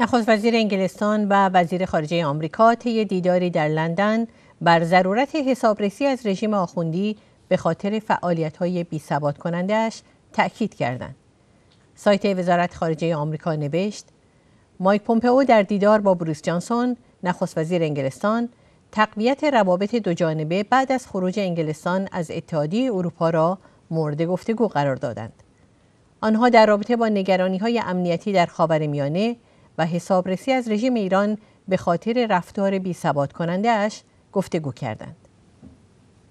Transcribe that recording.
نخست وزیر انگلستان و وزیر خارجه آمریکا طی دیداری در لندن بر ضرورت حسابرسی از رژیم آخوندی به خاطر فعالیت‌های کننده کنندهش تأکید کردند. سایت وزارت خارجه آمریکا نوشت مایک پومپئو در دیدار با بروس جانسون نخست وزیر انگلستان تقویت روابط دو جانبه بعد از خروج انگلستان از اتحادیه اروپا را مورد گفتگو قرار دادند. آنها در رابطه با نگرانی های امنیتی در خاورمیانه و حسابرسی از رژیم ایران به خاطر رفتار بی ثبات کننده اش گفتگو کردند.